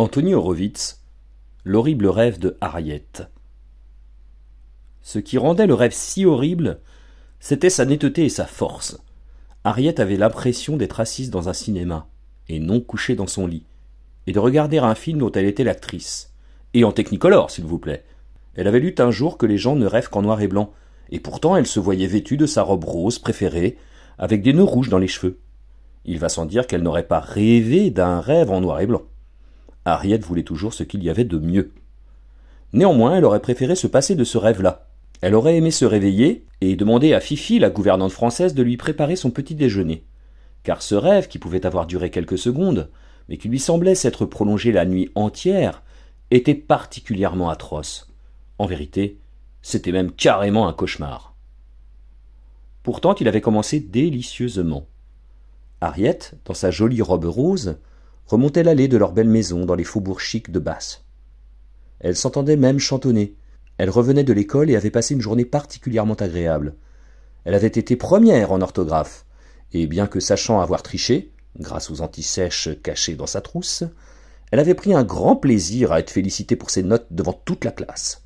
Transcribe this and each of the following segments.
Anthony Horowitz, L'horrible rêve de Harriet. Ce qui rendait le rêve si horrible, c'était sa netteté et sa force. Harriet avait l'impression d'être assise dans un cinéma, et non couchée dans son lit, et de regarder un film dont elle était l'actrice. Et en technicolor, s'il vous plaît. Elle avait lu un jour que les gens ne rêvent qu'en noir et blanc, et pourtant elle se voyait vêtue de sa robe rose préférée, avec des nœuds rouges dans les cheveux. Il va sans dire qu'elle n'aurait pas rêvé d'un rêve en noir et blanc. Harriet voulait toujours ce qu'il y avait de mieux. Néanmoins, elle aurait préféré se passer de ce rêve-là. Elle aurait aimé se réveiller et demander à Fifi, la gouvernante française, de lui préparer son petit déjeuner. Car ce rêve, qui pouvait avoir duré quelques secondes, mais qui lui semblait s'être prolongé la nuit entière, était particulièrement atroce. En vérité, c'était même carrément un cauchemar. Pourtant, il avait commencé délicieusement. Harriet, dans sa jolie robe rose, remontaient l'allée de leur belle maison dans les faubourgs chics de Basse. Elle s'entendait même chantonner. Elle revenait de l'école et avait passé une journée particulièrement agréable. Elle avait été première en orthographe, et bien que sachant avoir triché, grâce aux antisèches cachées dans sa trousse, elle avait pris un grand plaisir à être félicitée pour ses notes devant toute la classe.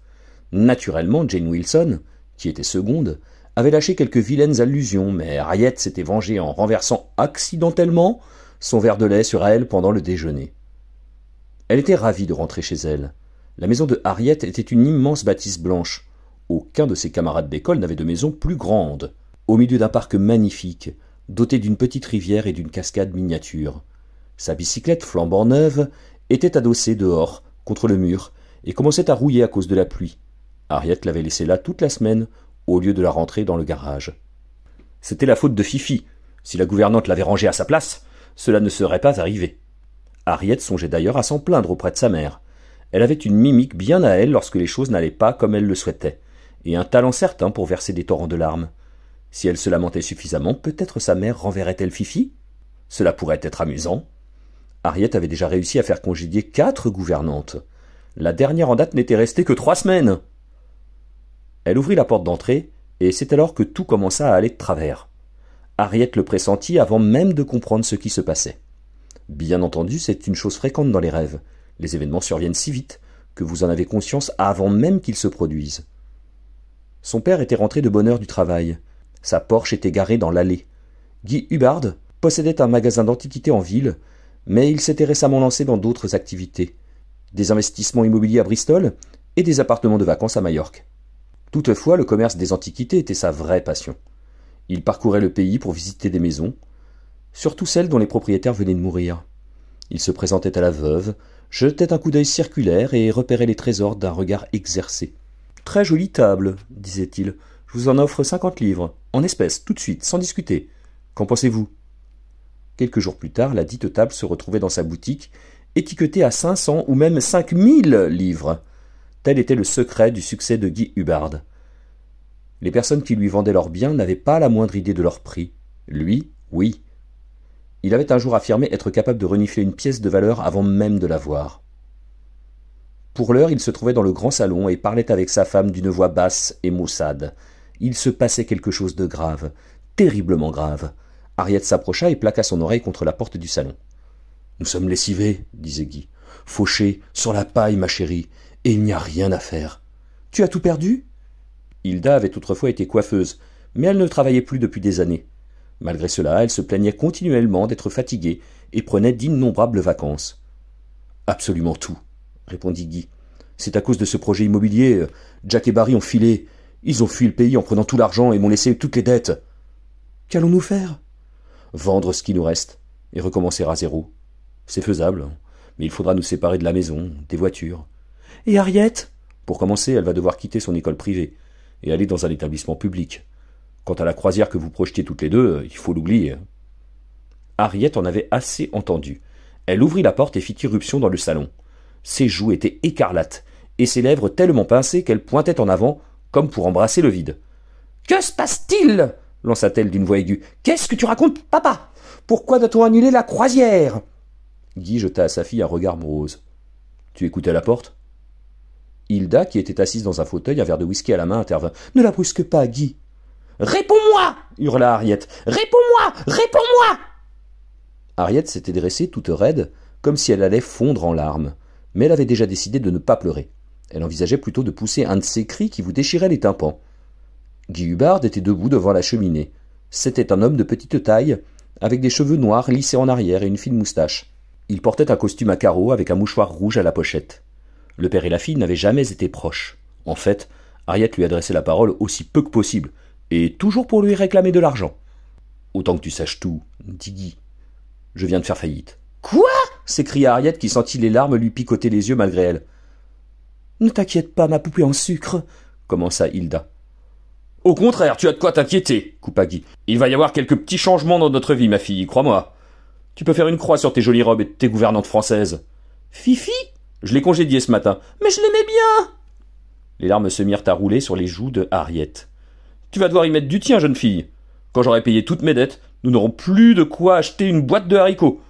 Naturellement, Jane Wilson, qui était seconde, avait lâché quelques vilaines allusions, mais Harriet s'était vengée en renversant accidentellement son verre de lait sur elle pendant le déjeuner. Elle était ravie de rentrer chez elle. La maison de Harriet était une immense bâtisse blanche. Aucun de ses camarades d'école n'avait de maison plus grande, au milieu d'un parc magnifique, doté d'une petite rivière et d'une cascade miniature. Sa bicyclette flambant neuve était adossée dehors, contre le mur, et commençait à rouiller à cause de la pluie. Harriet l'avait laissée là toute la semaine, au lieu de la rentrer dans le garage. C'était la faute de Fifi. Si la gouvernante l'avait rangée à sa place, cela ne serait pas arrivé. Harriet songeait d'ailleurs à s'en plaindre auprès de sa mère. Elle avait une mimique bien à elle lorsque les choses n'allaient pas comme elle le souhaitait, et un talent certain pour verser des torrents de larmes. Si elle se lamentait suffisamment, peut-être sa mère renverrait-elle Fifi Cela pourrait être amusant. Harriet avait déjà réussi à faire congédier quatre gouvernantes. La dernière en date n'était restée que trois semaines. Elle ouvrit la porte d'entrée, et c'est alors que tout commença à aller de travers. Harriet le pressentit avant même de comprendre ce qui se passait. Bien entendu, c'est une chose fréquente dans les rêves. Les événements surviennent si vite que vous en avez conscience avant même qu'ils se produisent. Son père était rentré de bonne heure du travail. Sa Porsche était garée dans l'allée. Guy Hubbard possédait un magasin d'antiquités en ville, mais il s'était récemment lancé dans d'autres activités. Des investissements immobiliers à Bristol et des appartements de vacances à Majorque. Toutefois, le commerce des antiquités était sa vraie passion. Il parcourait le pays pour visiter des maisons, surtout celles dont les propriétaires venaient de mourir. Il se présentait à la veuve, jetait un coup d'œil circulaire et repérait les trésors d'un regard exercé. Très jolie table, disait-il. Je vous en offre cinquante livres, en espèces, tout de suite, sans discuter. Qu'en pensez-vous Quelques jours plus tard, la dite table se retrouvait dans sa boutique, étiquetée à cinq cents ou même cinq mille livres. Tel était le secret du succès de Guy Hubbard. Les personnes qui lui vendaient leurs biens n'avaient pas la moindre idée de leur prix. Lui, oui. Il avait un jour affirmé être capable de renifler une pièce de valeur avant même de la voir. Pour l'heure, il se trouvait dans le grand salon et parlait avec sa femme d'une voix basse et maussade. Il se passait quelque chose de grave, terriblement grave. Harriet s'approcha et plaqua son oreille contre la porte du salon. Nous sommes lessivés, disait Guy. Fauchés, sur la paille, ma chérie, et il n'y a rien à faire. Tu as tout perdu Hilda avait autrefois été coiffeuse, mais elle ne travaillait plus depuis des années. Malgré cela, elle se plaignait continuellement d'être fatiguée et prenait d'innombrables vacances. Absolument tout, répondit Guy. C'est à cause de ce projet immobilier. Euh, Jack et Barry ont filé. Ils ont fui le pays en prenant tout l'argent et m'ont laissé toutes les dettes. Qu'allons-nous faire Vendre ce qui nous reste et recommencer à zéro. C'est faisable, hein, mais il faudra nous séparer de la maison, des voitures. Et Harriet Pour commencer, elle va devoir quitter son école privée et aller dans un établissement public. Quant à la croisière que vous projetiez toutes les deux, euh, il faut l'oublier. Hein. Harriet en avait assez entendu. Elle ouvrit la porte et fit irruption dans le salon. Ses joues étaient écarlates, et ses lèvres tellement pincées qu'elles pointaient en avant, comme pour embrasser le vide. Que se passe-t-il lança-t-elle d'une voix aiguë. Qu'est-ce que tu racontes, papa Pourquoi doit-on annuler la croisière Guy jeta à sa fille un regard morose. Tu écoutais la porte Hilda, qui était assise dans un fauteuil, un verre de whisky à la main, intervint. Ne la brusque pas, Guy. Réponds-moi hurla Harriet. Réponds-moi Réponds-moi Harriet s'était dressée toute raide, comme si elle allait fondre en larmes. Mais elle avait déjà décidé de ne pas pleurer. Elle envisageait plutôt de pousser un de ces cris qui vous déchirait les tympans. Guy Hubbard était debout devant la cheminée. C'était un homme de petite taille, avec des cheveux noirs lissés en arrière et une fine moustache. Il portait un costume à carreaux avec un mouchoir rouge à la pochette. Le père et la fille n'avaient jamais été proches. En fait, Ariette lui adressait la parole aussi peu que possible, et toujours pour lui réclamer de l'argent. Autant que tu saches tout, dit Guy. Je viens de faire faillite. Quoi s'écria Ariette qui sentit les larmes lui picoter les yeux malgré elle. Ne t'inquiète pas, ma poupée en sucre, commença Hilda. Au contraire, tu as de quoi t'inquiéter, coupa Guy. Il va y avoir quelques petits changements dans notre vie, ma fille, crois-moi. Tu peux faire une croix sur tes jolies robes et tes gouvernantes françaises. Fifi je l'ai congédié ce matin. Mais je l'aimais bien Les larmes se mirent à rouler sur les joues de Harriet. Tu vas devoir y mettre du tien, jeune fille. Quand j'aurai payé toutes mes dettes, nous n'aurons plus de quoi acheter une boîte de haricots.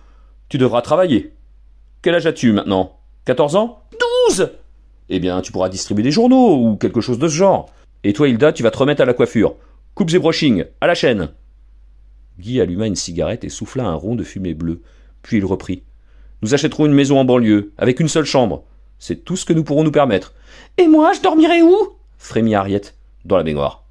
Tu devras travailler. Quel âge as-tu maintenant Quatorze ans Douze !»« Eh bien, tu pourras distribuer des journaux ou quelque chose de ce genre. Et toi, Hilda, tu vas te remettre à la coiffure. Coupes et brushing, à la chaîne Guy alluma une cigarette et souffla un rond de fumée bleue. Puis il reprit. Nous achèterons une maison en banlieue, avec une seule chambre. C'est tout ce que nous pourrons nous permettre. Et moi, je dormirai où frémit Harriet. Dans la baignoire.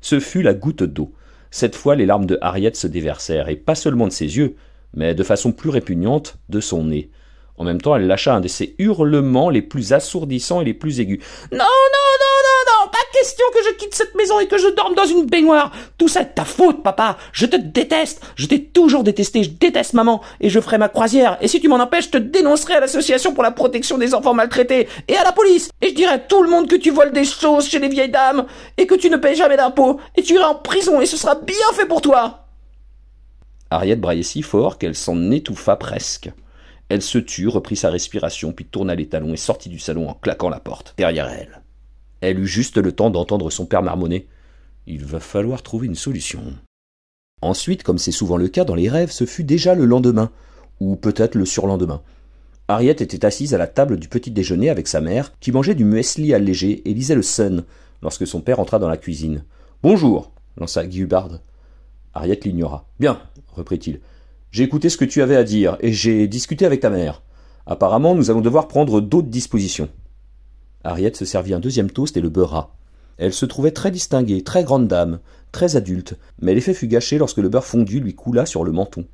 Ce fut la goutte d'eau. Cette fois, les larmes de Harriet se déversèrent, et pas seulement de ses yeux, mais de façon plus répugnante, de son nez. En même temps, elle lâcha un de ses hurlements les plus assourdissants et les plus aigus. Non, non, non question que je quitte cette maison et que je dorme dans une baignoire. Tout ça est ta faute, papa. Je te déteste. Je t'ai toujours détesté. Je déteste maman. Et je ferai ma croisière. Et si tu m'en empêches, je te dénoncerai à l'association pour la protection des enfants maltraités et à la police. Et je dirai à tout le monde que tu voles des choses chez les vieilles dames et que tu ne payes jamais d'impôts. Et tu iras en prison et ce sera bien fait pour toi. Harriet braillait si fort qu'elle s'en étouffa presque. Elle se tut, reprit sa respiration, puis tourna les talons et sortit du salon en claquant la porte derrière elle. Elle eut juste le temps d'entendre son père marmonner. Il va falloir trouver une solution. Ensuite, comme c'est souvent le cas dans les rêves, ce fut déjà le lendemain, ou peut-être le surlendemain. Harriet était assise à la table du petit déjeuner avec sa mère, qui mangeait du muesli allégé et lisait le Sun, lorsque son père entra dans la cuisine. Bonjour lança Hubbard. Harriet l'ignora. Bien, reprit-il. J'ai écouté ce que tu avais à dire, et j'ai discuté avec ta mère. Apparemment, nous allons devoir prendre d'autres dispositions. Harriet se servit un deuxième toast et le beurra. Elle se trouvait très distinguée, très grande dame, très adulte, mais l'effet fut gâché lorsque le beurre fondu lui coula sur le menton.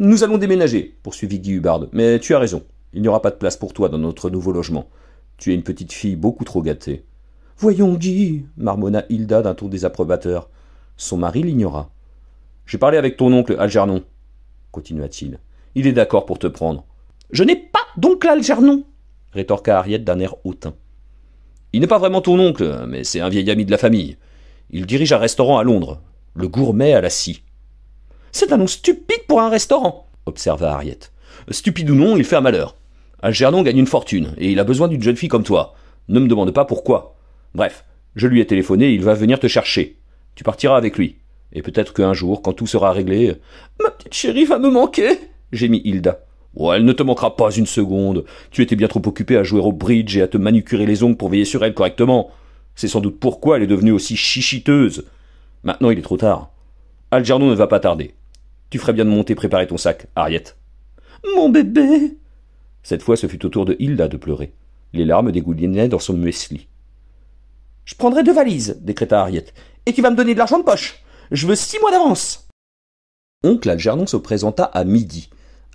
Nous allons déménager, poursuivit Guy Hubbard, mais tu as raison, il n'y aura pas de place pour toi dans notre nouveau logement. Tu es une petite fille beaucoup trop gâtée. Voyons, Guy, marmonna Hilda d'un ton désapprobateur. Son mari l'ignora. J'ai parlé avec ton oncle Algernon, continua-t-il. Il est d'accord pour te prendre. Je n'ai pas d'oncle Algernon, rétorqua Harriet d'un air hautain. Il n'est pas vraiment ton oncle, mais c'est un vieil ami de la famille. Il dirige un restaurant à Londres, le gourmet à la scie. C'est un nom stupide pour un restaurant, observa Harriet. Stupide ou non, il fait un malheur. Algernon gagne une fortune, et il a besoin d'une jeune fille comme toi. Ne me demande pas pourquoi. Bref, je lui ai téléphoné, il va venir te chercher. Tu partiras avec lui. Et peut-être qu'un jour, quand tout sera réglé. Ma petite chérie va me manquer, gémit Hilda elle ne te manquera pas une seconde. Tu étais bien trop occupé à jouer au bridge et à te manucurer les ongles pour veiller sur elle correctement. C'est sans doute pourquoi elle est devenue aussi chichiteuse. Maintenant, il est trop tard. Algernon ne va pas tarder. Tu ferais bien de monter préparer ton sac, Harriet. Mon bébé Cette fois, ce fut au tour de Hilda de pleurer. Les larmes dégoulinaient dans son muesli. Je prendrai deux valises, décréta Harriet, et tu vas me donner de l'argent de poche. Je veux six mois d'avance. Oncle Algernon se présenta à midi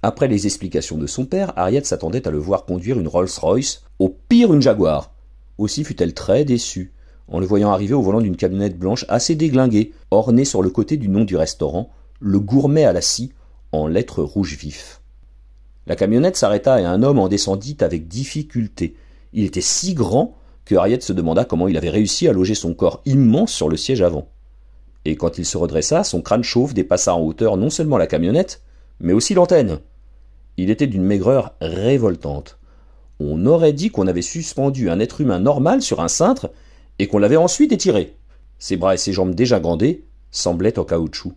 après les explications de son père, Harriet s'attendait à le voir conduire une Rolls-Royce, au pire une Jaguar. Aussi fut-elle très déçue en le voyant arriver au volant d'une camionnette blanche assez déglinguée, ornée sur le côté du nom du restaurant, le gourmet à la scie, en lettres rouges vifs. La camionnette s'arrêta et un homme en descendit avec difficulté. Il était si grand que Harriet se demanda comment il avait réussi à loger son corps immense sur le siège avant. Et quand il se redressa, son crâne chauve dépassa en hauteur non seulement la camionnette, mais aussi l'antenne. Il était d'une maigreur révoltante. On aurait dit qu'on avait suspendu un être humain normal sur un cintre et qu'on l'avait ensuite étiré. Ses bras et ses jambes déjà grandés semblaient au caoutchouc.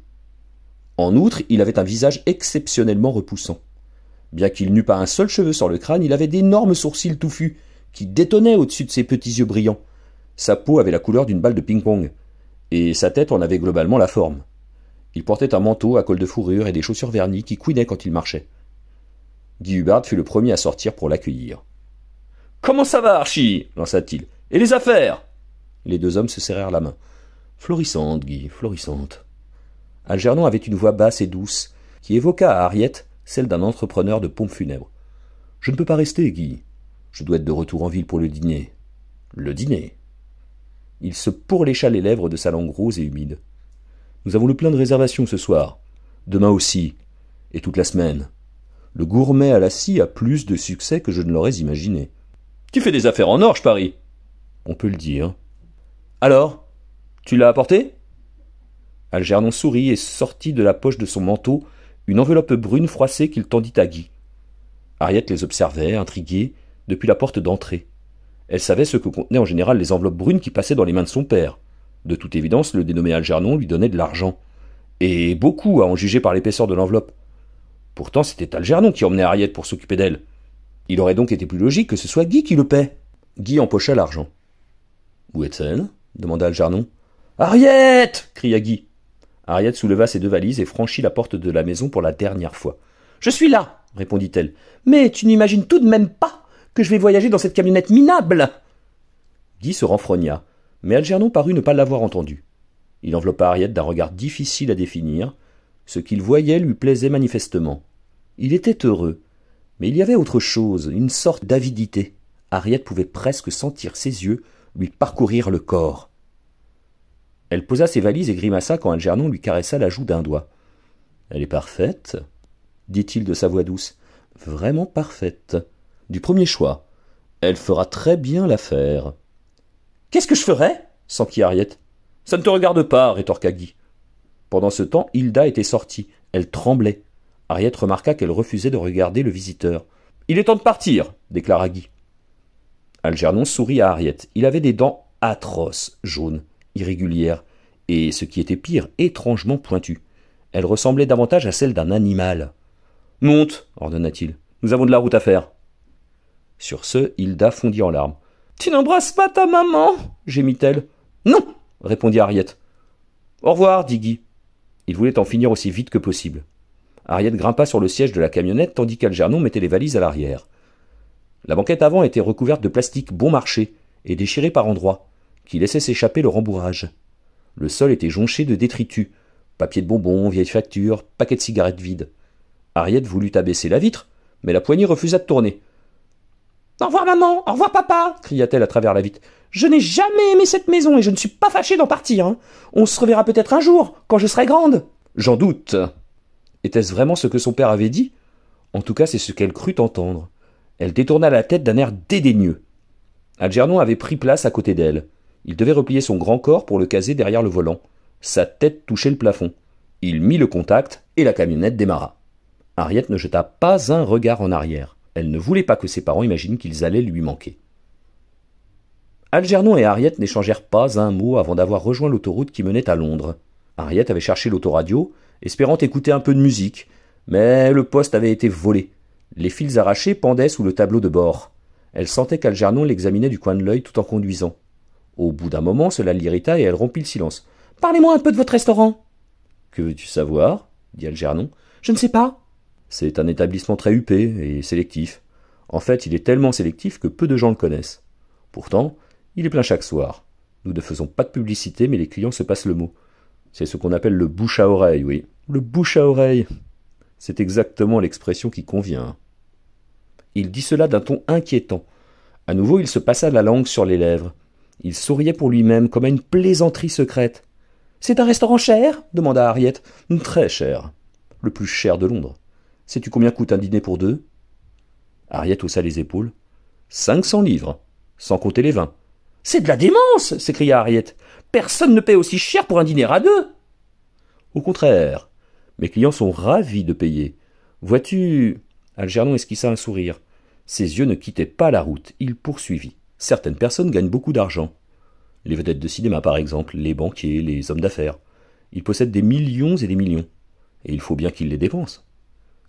En outre, il avait un visage exceptionnellement repoussant. Bien qu'il n'eût pas un seul cheveu sur le crâne, il avait d'énormes sourcils touffus qui détonnaient au-dessus de ses petits yeux brillants. Sa peau avait la couleur d'une balle de ping-pong, et sa tête en avait globalement la forme. Il portait un manteau à col de fourrure et des chaussures vernies qui couinaient quand il marchait. Guy Hubbard fut le premier à sortir pour l'accueillir. Comment ça va, Archie lança-t-il. Et les affaires Les deux hommes se serrèrent la main. Florissante, Guy, florissante. Algernon avait une voix basse et douce qui évoqua à Harriet celle d'un entrepreneur de pompes funèbres. Je ne peux pas rester, Guy. Je dois être de retour en ville pour le dîner. Le dîner. Il se pourlécha les lèvres de sa langue rose et humide. Nous avons le plein de réservations ce soir. Demain aussi. Et toute la semaine. Le gourmet à la scie a plus de succès que je ne l'aurais imaginé. Tu fais des affaires en or, je parie. On peut le dire. Alors Tu l'as apporté Algernon sourit et sortit de la poche de son manteau une enveloppe brune froissée qu'il tendit à Guy. Harriet les observait, intriguée, depuis la porte d'entrée. Elle savait ce que contenaient en général les enveloppes brunes qui passaient dans les mains de son père. De toute évidence, le dénommé Algernon lui donnait de l'argent. Et beaucoup, à en juger par l'épaisseur de l'enveloppe. Pourtant, c'était Algernon qui emmenait Harriet pour s'occuper d'elle. Il aurait donc été plus logique que ce soit Guy qui le paie. Guy empocha l'argent. Où est-elle demanda Algernon. Harriet cria Guy. Harriet souleva ses deux valises et franchit la porte de la maison pour la dernière fois. Je suis là répondit-elle. Mais tu n'imagines tout de même pas que je vais voyager dans cette camionnette minable Guy se renfrogna mais Algernon parut ne pas l'avoir entendu. Il enveloppa Ariette d'un regard difficile à définir. Ce qu'il voyait lui plaisait manifestement. Il était heureux, mais il y avait autre chose, une sorte d'avidité. Ariette pouvait presque sentir ses yeux lui parcourir le corps. Elle posa ses valises et grimaça quand Algernon lui caressa la joue d'un doigt. Elle est parfaite, dit-il de sa voix douce. Vraiment parfaite. Du premier choix. Elle fera très bien l'affaire. Qu'est-ce que je ferais s'enquit Harriet. Ça ne te regarde pas, rétorqua Guy. Pendant ce temps, Hilda était sortie. Elle tremblait. Harriet remarqua qu'elle refusait de regarder le visiteur. Il est temps de partir, déclara Guy. Algernon sourit à Harriet. Il avait des dents atroces, jaunes, irrégulières, et, ce qui était pire, étrangement pointues. Elles ressemblaient davantage à celles d'un animal. Monte, ordonna-t-il. Nous avons de la route à faire. Sur ce, Hilda fondit en larmes. Tu n'embrasses pas ta maman gémit-elle. Non répondit Ariette. « Au revoir, dit Guy. Il voulait en finir aussi vite que possible. Harriet grimpa sur le siège de la camionnette tandis qu'Algernon mettait les valises à l'arrière. La banquette avant était recouverte de plastique bon marché et déchirée par endroits, qui laissait s'échapper le rembourrage. Le sol était jonché de détritus, papier de bonbons, vieilles factures, paquets de cigarettes vides. Harriet voulut abaisser la vitre, mais la poignée refusa de tourner. Au revoir maman, au revoir papa, cria-t-elle à travers la vitre. Je n'ai jamais aimé cette maison et je ne suis pas fâchée d'en partir. Hein. On se reverra peut-être un jour, quand je serai grande. J'en doute. Était-ce vraiment ce que son père avait dit En tout cas, c'est ce qu'elle crut entendre. Elle détourna la tête d'un air dédaigneux. Algernon avait pris place à côté d'elle. Il devait replier son grand corps pour le caser derrière le volant. Sa tête touchait le plafond. Il mit le contact et la camionnette démarra. Harriet ne jeta pas un regard en arrière. Elle ne voulait pas que ses parents imaginent qu'ils allaient lui manquer. Algernon et Harriet n'échangèrent pas un mot avant d'avoir rejoint l'autoroute qui menait à Londres. Harriet avait cherché l'autoradio, espérant écouter un peu de musique, mais le poste avait été volé. Les fils arrachés pendaient sous le tableau de bord. Elle sentait qu'Algernon l'examinait du coin de l'œil tout en conduisant. Au bout d'un moment, cela l'irrita et elle rompit le silence. Parlez-moi un peu de votre restaurant. Que veux-tu savoir dit Algernon. Je ne sais pas. C'est un établissement très huppé et sélectif. En fait, il est tellement sélectif que peu de gens le connaissent. Pourtant, il est plein chaque soir. Nous ne faisons pas de publicité, mais les clients se passent le mot. C'est ce qu'on appelle le bouche à oreille, oui. Le bouche à oreille. C'est exactement l'expression qui convient. Il dit cela d'un ton inquiétant. À nouveau, il se passa la langue sur les lèvres. Il souriait pour lui-même comme à une plaisanterie secrète. C'est un restaurant cher demanda Harriet. Très cher. Le plus cher de Londres. Sais-tu combien coûte un dîner pour deux Harriet haussa les épaules. Cinq cents livres, sans compter les vins. C'est de la démence s'écria Harriet. Personne ne paie aussi cher pour un dîner à deux. Au contraire, mes clients sont ravis de payer. Vois-tu Algernon esquissa un sourire. Ses yeux ne quittaient pas la route. Il poursuivit. Certaines personnes gagnent beaucoup d'argent. Les vedettes de cinéma, par exemple, les banquiers, les hommes d'affaires. Ils possèdent des millions et des millions. Et il faut bien qu'ils les dépensent.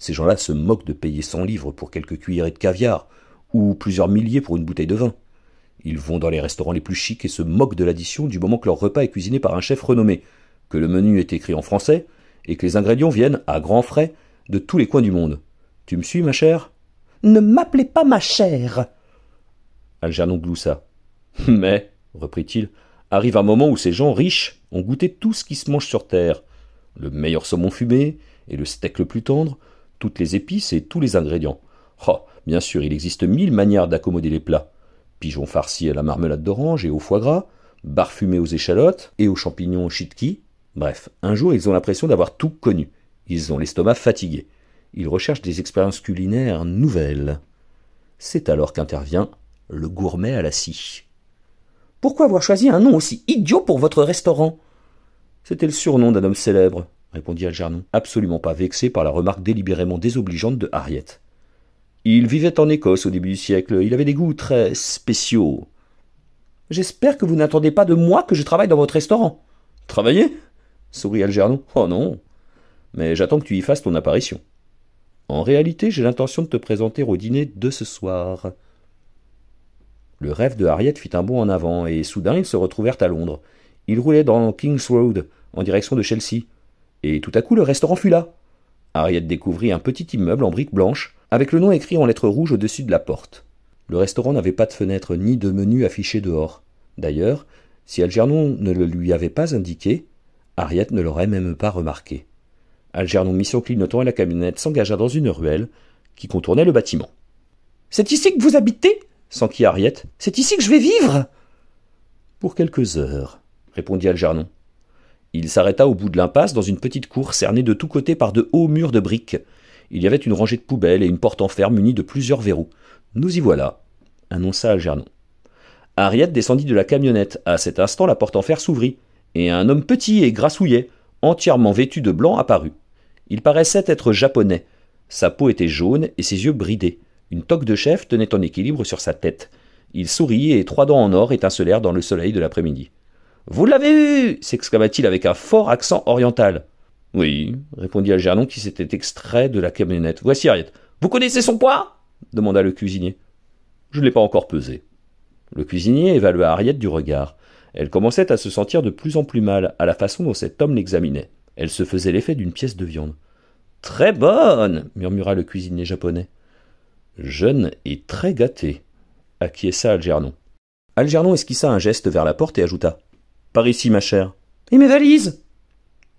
Ces gens-là se moquent de payer 100 livres pour quelques cuillerées de caviar, ou plusieurs milliers pour une bouteille de vin. Ils vont dans les restaurants les plus chics et se moquent de l'addition du moment que leur repas est cuisiné par un chef renommé, que le menu est écrit en français, et que les ingrédients viennent, à grands frais, de tous les coins du monde. Tu me suis, ma chère Ne m'appelez pas ma chère Algernon gloussa. Mais, reprit-il, arrive un moment où ces gens riches ont goûté tout ce qui se mange sur terre. Le meilleur saumon fumé, et le steak le plus tendre, toutes les épices et tous les ingrédients. Oh, bien sûr, il existe mille manières d'accommoder les plats. Pigeon farci à la marmelade d'orange et au foie gras, barfumé aux échalotes et aux champignons chitki. Bref, un jour, ils ont l'impression d'avoir tout connu. Ils ont l'estomac fatigué. Ils recherchent des expériences culinaires nouvelles. C'est alors qu'intervient le gourmet à la scie. Pourquoi avoir choisi un nom aussi idiot pour votre restaurant C'était le surnom d'un homme célèbre, répondit Algernon, absolument pas vexé par la remarque délibérément désobligeante de Harriet. Il vivait en Écosse au début du siècle, il avait des goûts très spéciaux. J'espère que vous n'attendez pas de moi que je travaille dans votre restaurant. Travailler sourit Algernon. Oh non Mais j'attends que tu y fasses ton apparition. En réalité, j'ai l'intention de te présenter au dîner de ce soir. Le rêve de Harriet fit un bond en avant, et soudain ils se retrouvèrent à Londres. Ils roulaient dans King's Road, en direction de Chelsea, et tout à coup, le restaurant fut là. Harriet découvrit un petit immeuble en briques blanche, avec le nom écrit en lettres rouges au-dessus de la porte. Le restaurant n'avait pas de fenêtre ni de menu affiché dehors. D'ailleurs, si Algernon ne le lui avait pas indiqué, Harriet ne l'aurait même pas remarqué. Algernon mit son clignotant et la camionnette s'engagea dans une ruelle qui contournait le bâtiment. C'est ici que vous habitez s'enquit Ariette ?»« C'est ici que je vais vivre Pour quelques heures, répondit Algernon. Il s'arrêta au bout de l'impasse dans une petite cour cernée de tous côtés par de hauts murs de briques. Il y avait une rangée de poubelles et une porte en fer munie de plusieurs verrous. Nous y voilà, annonça Algernon. Harriet descendit de la camionnette. À cet instant, la porte en fer s'ouvrit, et un homme petit et grassouillet, entièrement vêtu de blanc, apparut. Il paraissait être japonais. Sa peau était jaune et ses yeux bridés. Une toque de chef tenait en équilibre sur sa tête. Il sourit et trois dents en or étincelèrent dans le soleil de l'après-midi. Vous l'avez vu s'exclama-t-il avec un fort accent oriental. Oui, répondit Algernon qui s'était extrait de la camionnette. Voici Ariette. Vous connaissez son poids demanda le cuisinier. Je ne l'ai pas encore pesé. Le cuisinier évalua Ariette du regard. Elle commençait à se sentir de plus en plus mal à la façon dont cet homme l'examinait. Elle se faisait l'effet d'une pièce de viande. Très bonne murmura le cuisinier japonais. Jeune et très gâtée, acquiesça Algernon. Algernon esquissa un geste vers la porte et ajouta par ici, ma chère. Et mes valises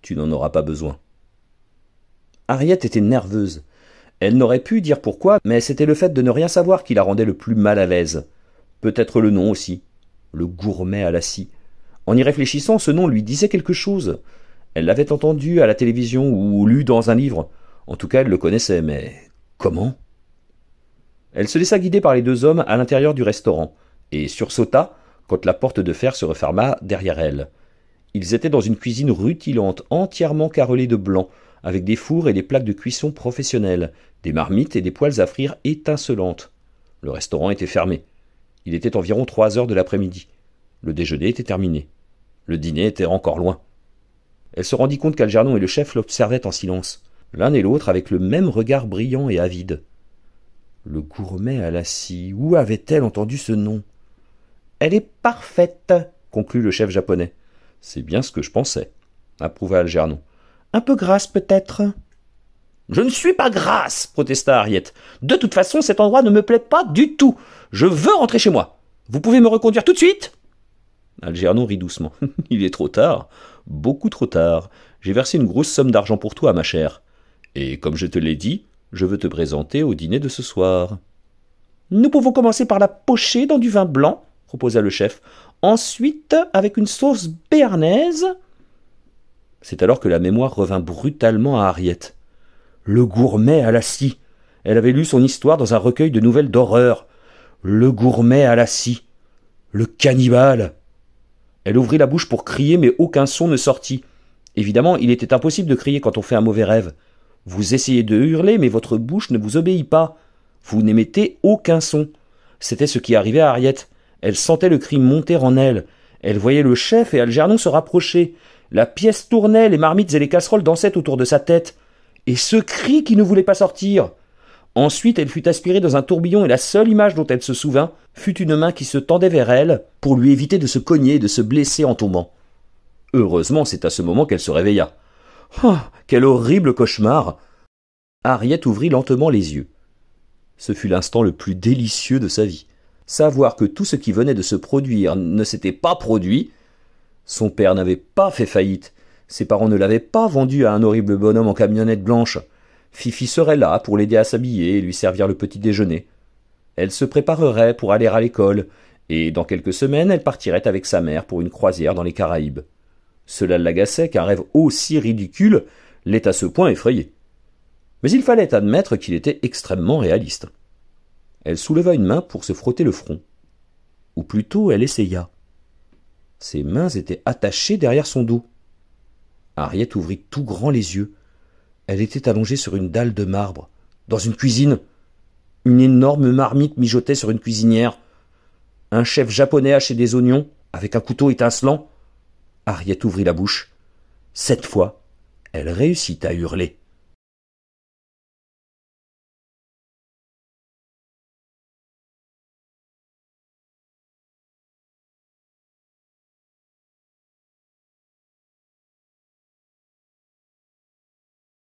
Tu n'en auras pas besoin. Harriet était nerveuse. Elle n'aurait pu dire pourquoi, mais c'était le fait de ne rien savoir qui la rendait le plus mal à l'aise. Peut-être le nom aussi. Le gourmet à la scie. En y réfléchissant, ce nom lui disait quelque chose. Elle l'avait entendu à la télévision ou lu dans un livre. En tout cas, elle le connaissait, mais comment Elle se laissa guider par les deux hommes à l'intérieur du restaurant et sursauta quand la porte de fer se referma derrière elle. Ils étaient dans une cuisine rutilante, entièrement carrelée de blanc, avec des fours et des plaques de cuisson professionnelles, des marmites et des poêles à frire étincelantes. Le restaurant était fermé. Il était environ trois heures de l'après-midi. Le déjeuner était terminé. Le dîner était encore loin. Elle se rendit compte qu'Algernon et le chef l'observaient en silence, l'un et l'autre avec le même regard brillant et avide. Le gourmet à la scie, où avait-elle entendu ce nom elle est parfaite, conclut le chef japonais. C'est bien ce que je pensais, approuva Algernon. Un peu grasse peut-être. Je ne suis pas grasse, protesta Harriet. De toute façon, cet endroit ne me plaît pas du tout. Je veux rentrer chez moi. Vous pouvez me reconduire tout de suite Algernon rit doucement. Il est trop tard, beaucoup trop tard. J'ai versé une grosse somme d'argent pour toi, ma chère. Et comme je te l'ai dit, je veux te présenter au dîner de ce soir. Nous pouvons commencer par la pocher dans du vin blanc, proposa le chef. Ensuite, avec une sauce béarnaise. C'est alors que la mémoire revint brutalement à Harriet. Le gourmet à la scie. Elle avait lu son histoire dans un recueil de nouvelles d'horreur. Le gourmet à la scie. Le cannibale. Elle ouvrit la bouche pour crier, mais aucun son ne sortit. Évidemment, il était impossible de crier quand on fait un mauvais rêve. Vous essayez de hurler, mais votre bouche ne vous obéit pas. Vous n'émettez aucun son. C'était ce qui arrivait à Harriet. Elle sentait le cri monter en elle. Elle voyait le chef et Algernon se rapprocher. La pièce tournait, les marmites et les casseroles dansaient autour de sa tête. Et ce cri qui ne voulait pas sortir. Ensuite, elle fut aspirée dans un tourbillon et la seule image dont elle se souvint fut une main qui se tendait vers elle pour lui éviter de se cogner et de se blesser en tombant. Heureusement, c'est à ce moment qu'elle se réveilla. Oh, quel horrible cauchemar Harriet ouvrit lentement les yeux. Ce fut l'instant le plus délicieux de sa vie savoir que tout ce qui venait de se produire ne s'était pas produit, son père n'avait pas fait faillite, ses parents ne l'avaient pas vendu à un horrible bonhomme en camionnette blanche. Fifi serait là pour l'aider à s'habiller et lui servir le petit déjeuner. Elle se préparerait pour aller à l'école, et dans quelques semaines elle partirait avec sa mère pour une croisière dans les Caraïbes. Cela l'agaçait qu'un rêve aussi ridicule l'ait à ce point effrayé. Mais il fallait admettre qu'il était extrêmement réaliste. Elle souleva une main pour se frotter le front. Ou plutôt, elle essaya. Ses mains étaient attachées derrière son dos. Harriet ouvrit tout grand les yeux. Elle était allongée sur une dalle de marbre, dans une cuisine. Une énorme marmite mijotait sur une cuisinière. Un chef japonais hachait des oignons, avec un couteau étincelant. Harriet ouvrit la bouche. Cette fois, elle réussit à hurler.